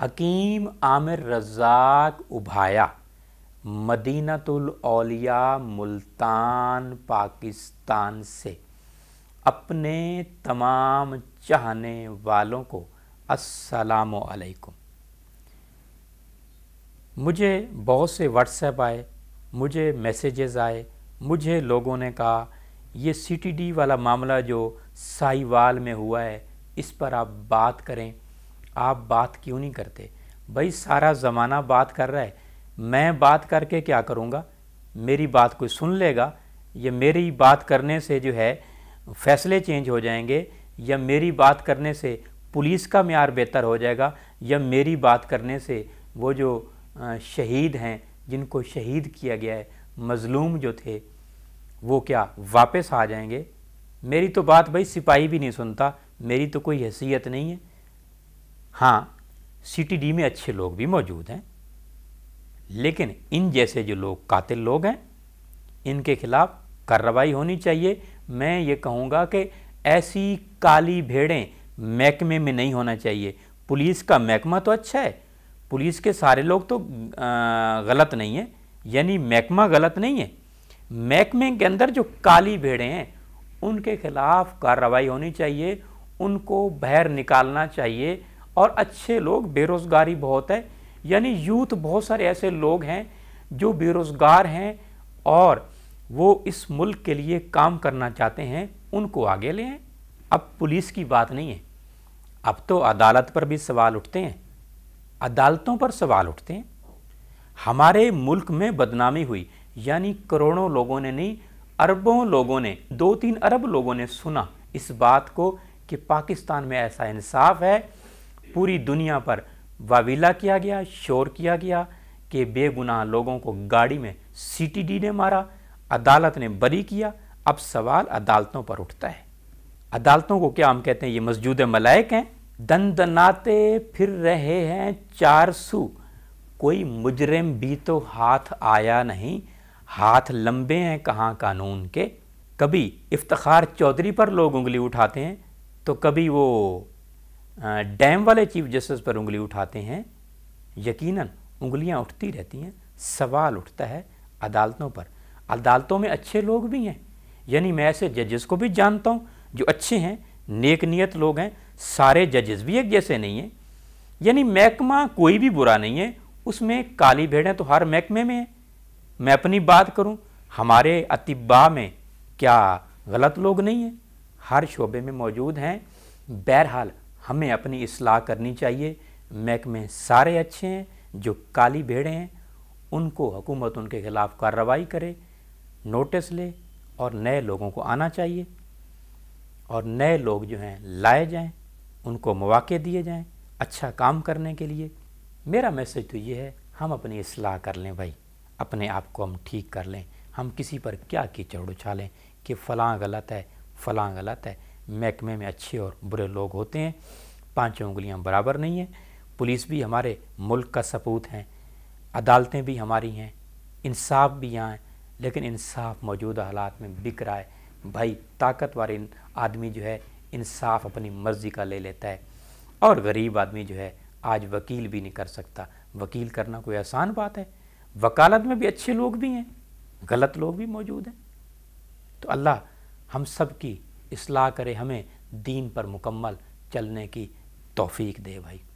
حکیم عامر رزاق ابھایا مدینت الاولیاء ملتان پاکستان سے اپنے تمام چاہنے والوں کو السلام علیکم مجھے بہت سے واٹس ایپ آئے مجھے میسیجز آئے مجھے لوگوں نے کہا یہ سی ٹی ڈی والا معاملہ جو سائی وال میں ہوا ہے اس پر آپ بات کریں آپ بات کیوں نہیں کرتے بھائی سارا زمانہ بات کر رہا ہے میں بات کر کے کیا کروں گا میری بات کوئی سن لے گا یا میری بات کرنے سے جو ہے فیصلے چینج ہو جائیں گے یا میری بات کرنے سے پولیس کا معیار بہتر ہو جائے گا یا میری بات کرنے سے وہ جو شہید ہیں جن کو شہید کیا گیا ہے مظلوم جو تھے وہ کیا واپس آ جائیں گے میری تو بات بھائی سپاہی بھی نہیں سنتا میری تو کوئی حیثیت نہیں ہے ہاں سی ٹی ڈی میں اچھے لوگ بھی موجود ہیں لیکن ان جیسے جو لوگ قاتل لوگ ہیں ان کے خلاف کارروائی ہونی چاہیے میں یہ کہوں گا کہ ایسی کالی بھیڑیں محکمے میں نہیں ہونا چاہیے پولیس کا محکمہ تو اچھا ہے پولیس کے سارے لوگ تو غلط نہیں ہیں یعنی محکمہ غلط نہیں ہے محکمے کے اندر جو کالی بھیڑیں ہیں ان کے خلاف کارروائی ہونی چاہیے ان کو بہر نکالنا چاہیے اور اچھے لوگ بے روزگاری بہت ہے یعنی یوتھ بہت سارے ایسے لوگ ہیں جو بے روزگار ہیں اور وہ اس ملک کے لیے کام کرنا چاہتے ہیں ان کو آگے لیں اب پولیس کی بات نہیں ہے اب تو عدالت پر بھی سوال اٹھتے ہیں عدالتوں پر سوال اٹھتے ہیں ہمارے ملک میں بدنامی ہوئی یعنی کروڑوں لوگوں نے نہیں اربوں لوگوں نے دو تین ارب لوگوں نے سنا اس بات کو کہ پاکستان میں ایسا انصاف ہے پوری دنیا پر واویلا کیا گیا شور کیا گیا کہ بے گناہ لوگوں کو گاڑی میں سی ٹی ڈی نے مارا عدالت نے بری کیا اب سوال عدالتوں پر اٹھتا ہے عدالتوں کو کیا ہم کہتے ہیں یہ مسجود ملائک ہیں دندناتے پھر رہے ہیں چار سو کوئی مجرم بھی تو ہاتھ آیا نہیں ہاتھ لمبے ہیں کہاں قانون کے کبھی افتخار چودھری پر لوگ انگلی اٹھاتے ہیں تو کبھی وہ ڈیم والے چیف جسٹس پر انگلی اٹھاتے ہیں یقیناً انگلیاں اٹھتی رہتی ہیں سوال اٹھتا ہے عدالتوں پر عدالتوں میں اچھے لوگ بھی ہیں یعنی میں ایسے ججز کو بھی جانتا ہوں جو اچھے ہیں نیک نیت لوگ ہیں سارے ججز بھی ایک جیسے نہیں ہیں یعنی محکمہ کوئی بھی برا نہیں ہے اس میں کالی بھیڑیں تو ہر محکمے میں ہیں میں اپنی بات کروں ہمارے اطبا میں کیا غلط لوگ نہیں ہیں ہر شعبے میں موجود ہیں بہرحال ہمیں اپنی اصلاح کرنی چاہیے محکمے سارے اچھے ہیں جو کالی بھیڑے ہیں ان کو حکومت ان کے خلاف کارروائی کرے نوٹس لے اور نئے لوگوں کو آنا چاہیے اور نئے لوگ جو ہیں لائے جائیں ان کو مواقع دیے جائیں اچھا کام کرنے کے لیے میرا میسج تو یہ ہے ہم اپنی اصلاح کر لیں بھائی اپنے آپ کو ہم ٹھیک کر لیں ہم کسی پر کیا کیچڑ اچھالیں کہ فلاں غلط ہے فلاں غلط ہے محکمے میں اچھے اور برے لوگ ہوتے ہیں پانچوں انگلیاں برابر نہیں ہیں پولیس بھی ہمارے ملک کا ثبوت ہیں عدالتیں بھی ہماری ہیں انصاف بھی یہاں ہیں لیکن انصاف موجودہ حالات میں بک رہا ہے بھائی طاقت آدمی جو ہے انصاف اپنی مرضی کا لے لیتا ہے اور غریب آدمی جو ہے آج وکیل بھی نہیں کر سکتا وکیل کرنا کوئی آسان بات ہے وکالت میں بھی اچھے لوگ بھی ہیں غلط لوگ بھی موجود ہیں تو اللہ ہم سب کی اصلاح کرے ہمیں دین پر مکمل چلنے کی توفیق دے بھائی